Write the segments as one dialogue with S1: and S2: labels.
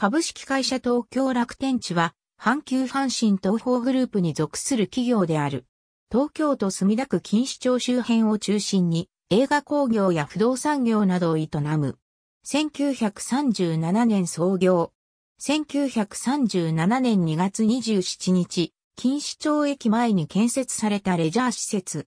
S1: 株式会社東京楽天地は、阪急阪神東宝グループに属する企業である。東京都墨田区錦糸町周辺を中心に、映画工業や不動産業などを営む。1937年創業。1937年2月27日、錦糸町駅前に建設されたレジャー施設。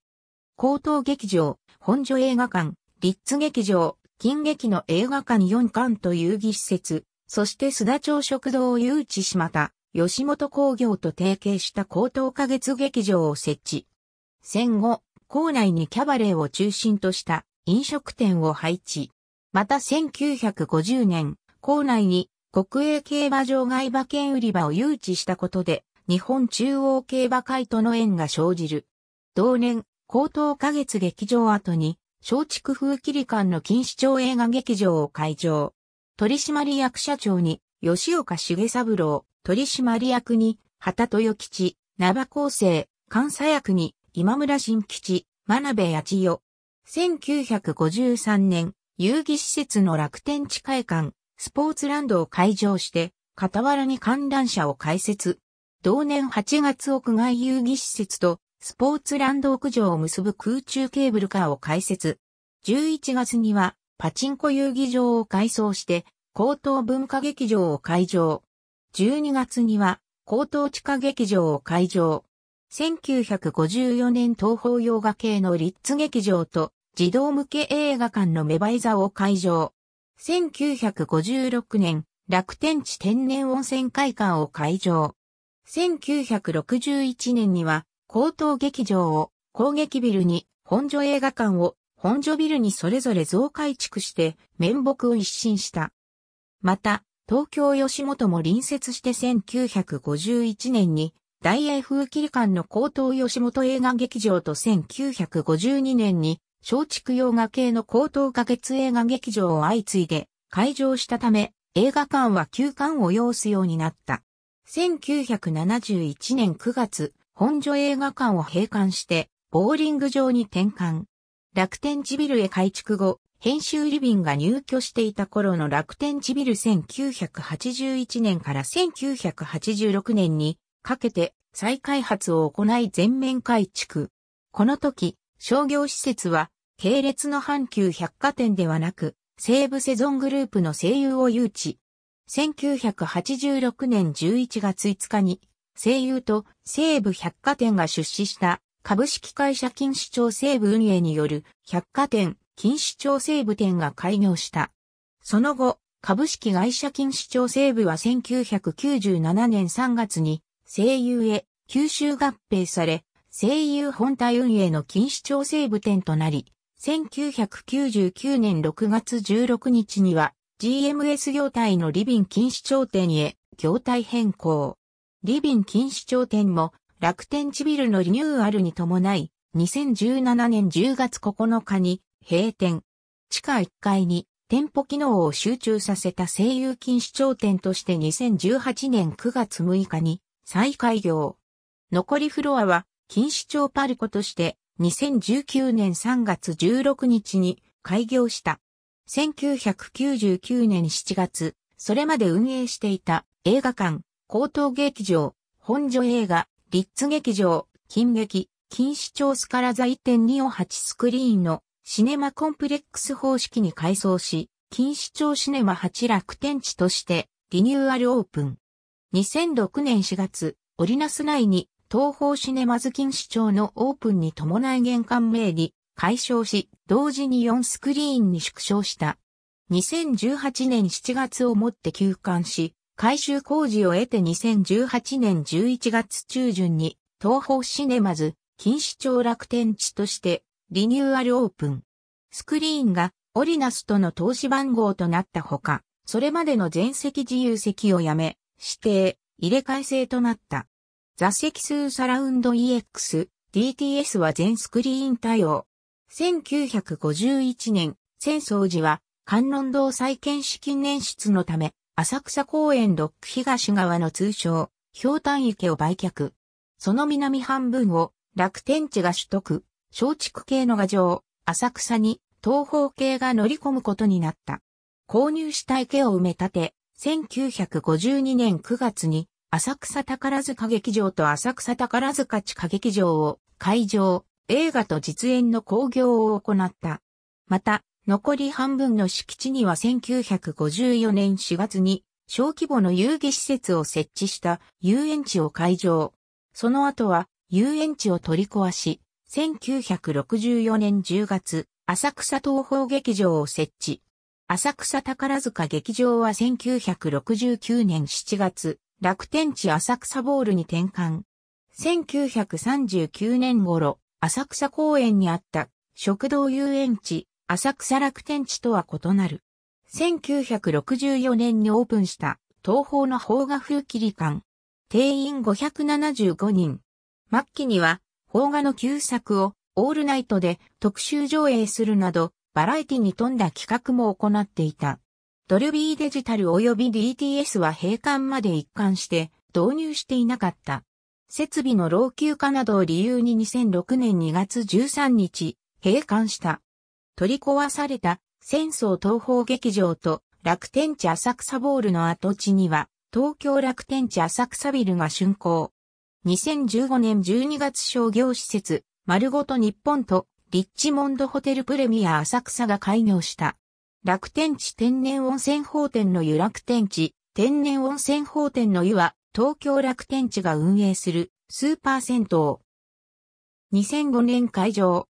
S1: 高等劇場、本所映画館、リッツ劇場、金劇の映画館4館と遊戯施設、そして須田町食堂を誘致しまた、吉本工業と提携した高等花月劇場を設置。戦後、校内にキャバレーを中心とした飲食店を配置。また1950年、校内に国営競馬場外馬券売り場を誘致したことで、日本中央競馬会との縁が生じる。同年、高等花月劇場後に、松竹風切り館の錦糸町映画劇場を開場。取締役社長に、吉岡茂三郎、取締役に、畑豊吉、名場厚生、監査役に、今村新吉、真鍋八千代。1953年、遊戯施設の楽天地会館、スポーツランドを開場して、傍らに観覧車を開設。同年8月屋外遊戯施設とスポーツランド屋上を結ぶ空中ケーブルカーを開設。11月にはパチンコ遊技場を改装して、高等文化劇場を開場。12月には、高等地下劇場を開場。1954年東方洋画系のリッツ劇場と児童向け映画館のメバイ座を開場。1956年、楽天地天然温泉会館を開場。1961年には、高等劇場を攻撃ビルに本所映画館を本所ビルにそれぞれ増改築して面目を一新した。また、東京吉本も隣接して1951年に大英風切り館の高等吉本映画劇場と1952年に松竹洋画系の高等花月映画劇場を相次いで開場したため映画館は休館を要すようになった。1971年9月、本所映画館を閉館してボーリング場に転換。楽天ジビルへ改築後、編集リビンが入居していた頃の楽天ジビル1981年から1986年にかけて再開発を行い全面改築。この時、商業施設は系列の阪急百貨店ではなく、西武セゾングループの声優を誘致。1986年11月5日に、声優と西武百貨店が出資した株式会社金市町西部運営による百貨店金市町西部店が開業した。その後、株式会社金市町西部は1997年3月に西友へ吸収合併され、西友本体運営の金市町西部店となり、1999年6月16日には GMS 業態のリビン金市町店へ業態変更。リビン金市町店も楽天チビルのリニューアルに伴い、2017年10月9日に閉店。地下1階に店舗機能を集中させた声優禁止頂点として2018年9月6日に再開業。残りフロアは金視聴パルコとして2019年3月16日に開業した。1999年7月、それまで運営していた映画館、高等劇場、本所映画、リッツ劇場、金劇、金市町スカラ座1 2を8スクリーンのシネマコンプレックス方式に改装し、金市町シネマ8楽天地としてリニューアルオープン。2006年4月、オリナス内に東方シネマズ金市町のオープンに伴い玄関名義、解消し、同時に4スクリーンに縮小した。2018年7月をもって休館し、改修工事を得て2018年11月中旬に東方シネマズ、錦糸町楽天地としてリニューアルオープン。スクリーンがオリナスとの投資番号となったほか、それまでの全席自由席をやめ、指定、入れ替え制となった。座席数サラウンド EX、DTS は全スクリーン対応。1951年、戦争寺は観音堂再建資金年出のため、浅草公園ドック東側の通称、氷炭池を売却。その南半分を楽天地が取得、松竹系の画城、浅草に東方系が乗り込むことになった。購入した池を埋め立て、1952年9月に浅草宝塚劇場と浅草宝塚地下劇場を会場、映画と実演の興行を行った。また、残り半分の敷地には1954年4月に小規模の遊戯施設を設置した遊園地を開場。その後は遊園地を取り壊し、1964年10月、浅草東方劇場を設置。浅草宝塚劇場は1969年7月、楽天地浅草ボールに転換。1939年頃、浅草公園にあった食堂遊園地、浅草楽天地とは異なる。1964年にオープンした東方の邦画風切り館。定員575人。末期には邦画の旧作をオールナイトで特集上映するなどバラエティに富んだ企画も行っていた。ドルビーデジタル及び DTS は閉館まで一貫して導入していなかった。設備の老朽化などを理由に2006年2月13日、閉館した。取り壊された戦争東方劇場と楽天地浅草ボールの跡地には東京楽天地浅草ビルが竣工。2015年12月商業施設丸ごと日本とリッチモンドホテルプレミア浅草が開業した。楽天地天然温泉法店の湯楽天地天然温泉法店の湯は東京楽天地が運営するスーパー銭湯。2005年開場。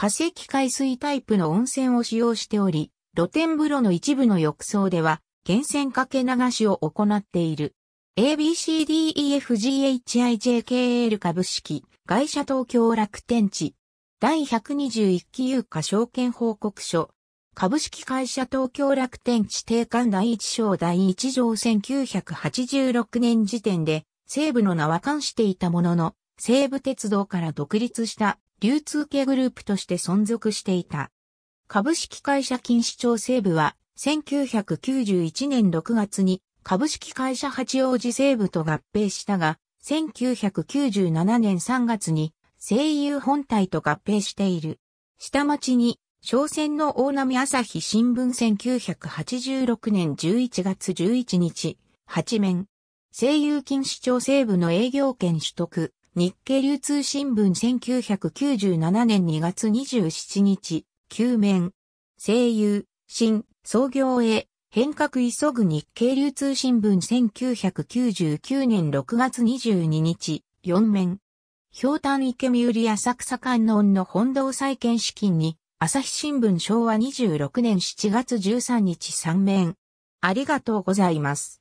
S1: 化石海水タイプの温泉を使用しており、露天風呂の一部の浴槽では、源泉かけ流しを行っている。ABCDEFGHIJKL 株式会社東京楽天地第121期有価証券報告書株式会社東京楽天地定款第1章第1条1986年時点で西部の名は冠していたものの西部鉄道から独立した流通系グループとして存続していた。株式会社金市町西部は、1991年6月に株式会社八王子西部と合併したが、1997年3月に声優本体と合併している。下町に、商船の大波朝日新聞1986年11月11日、八面。声優金市町西部の営業権取得、日経流通新聞1997年2月27日、旧面、声優、新、創業へ、変革急ぐ日経流通新聞1999年6月22日、4面。氷炭池見売り浅草観音の本堂再建資金に、朝日新聞昭和26年7月13日3面。ありがとうございます。